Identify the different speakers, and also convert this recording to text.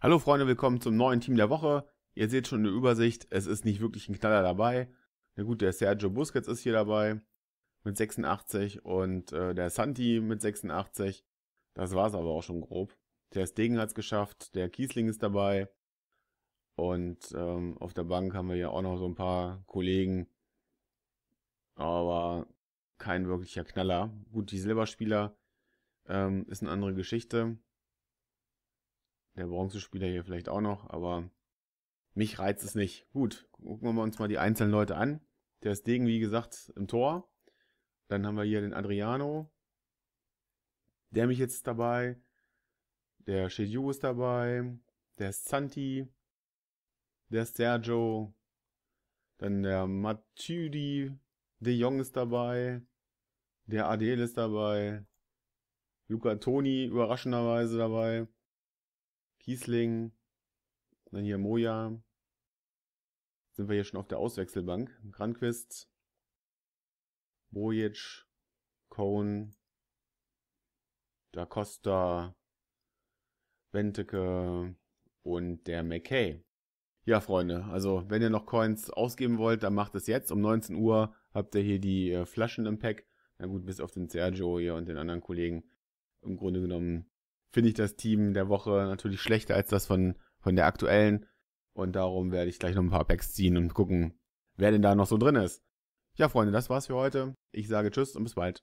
Speaker 1: Hallo Freunde, willkommen zum neuen Team der Woche. Ihr seht schon eine Übersicht, es ist nicht wirklich ein Knaller dabei. Na gut, der Sergio Busquets ist hier dabei mit 86 und äh, der Santi mit 86. Das war's aber auch schon grob. Der Stegen hat's geschafft, der Kiesling ist dabei. Und ähm, auf der Bank haben wir ja auch noch so ein paar Kollegen. Aber kein wirklicher Knaller. Gut, die Silberspieler ähm, ist eine andere Geschichte der Bronzespieler hier vielleicht auch noch, aber mich reizt es nicht. Gut, gucken wir uns mal die einzelnen Leute an. Der ist Degen, wie gesagt, im Tor. Dann haben wir hier den Adriano. Der mich jetzt dabei. Der Shediu ist dabei. Der ist Santi. Der ist Sergio. Dann der Matuidi. De Jong ist dabei. Der Adel ist dabei. Luca Toni überraschenderweise dabei. Kiesling, dann hier Moja. Sind wir hier schon auf der Auswechselbank. Granquist, Bojic, Cohn, Da Costa, Wenteke und der McKay. Ja, Freunde, also wenn ihr noch Coins ausgeben wollt, dann macht es jetzt. Um 19 Uhr habt ihr hier die äh, Flaschen im Pack. Na gut, bis auf den Sergio hier und den anderen Kollegen. Im Grunde genommen finde ich das Team der Woche natürlich schlechter als das von, von der aktuellen. Und darum werde ich gleich noch ein paar Packs ziehen und gucken, wer denn da noch so drin ist. Ja, Freunde, das war's für heute. Ich sage Tschüss und bis bald.